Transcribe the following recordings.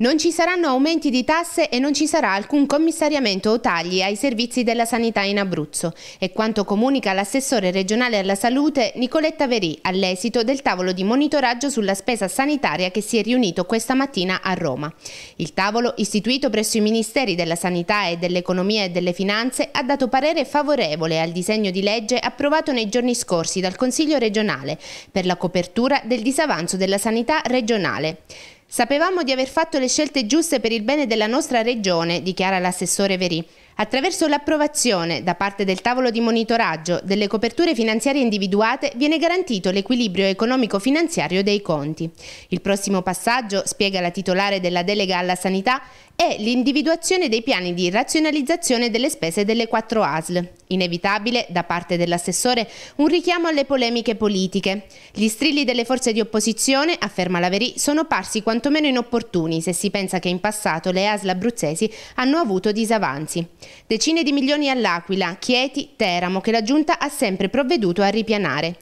Non ci saranno aumenti di tasse e non ci sarà alcun commissariamento o tagli ai servizi della sanità in Abruzzo. È quanto comunica l'assessore regionale alla salute Nicoletta Verì all'esito del tavolo di monitoraggio sulla spesa sanitaria che si è riunito questa mattina a Roma. Il tavolo, istituito presso i Ministeri della Sanità e dell'Economia e delle Finanze, ha dato parere favorevole al disegno di legge approvato nei giorni scorsi dal Consiglio regionale per la copertura del disavanzo della sanità regionale. Sapevamo di aver fatto le scelte giuste per il bene della nostra regione, dichiara l'assessore Verì. Attraverso l'approvazione da parte del tavolo di monitoraggio delle coperture finanziarie individuate viene garantito l'equilibrio economico-finanziario dei conti. Il prossimo passaggio, spiega la titolare della delega alla sanità, è l'individuazione dei piani di razionalizzazione delle spese delle quattro ASL. Inevitabile, da parte dell'assessore, un richiamo alle polemiche politiche. Gli strilli delle forze di opposizione, afferma la Laverì, sono parsi quantomeno inopportuni se si pensa che in passato le ASL abruzzesi hanno avuto disavanzi. Decine di milioni all'Aquila, Chieti, Teramo, che la Giunta ha sempre provveduto a ripianare.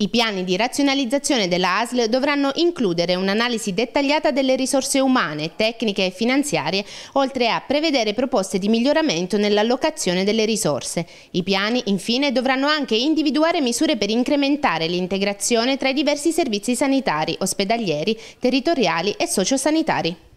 I piani di razionalizzazione della ASL dovranno includere un'analisi dettagliata delle risorse umane, tecniche e finanziarie, oltre a prevedere proposte di miglioramento nell'allocazione delle risorse. I piani, infine, dovranno anche individuare misure per incrementare l'integrazione tra i diversi servizi sanitari, ospedalieri, territoriali e sociosanitari.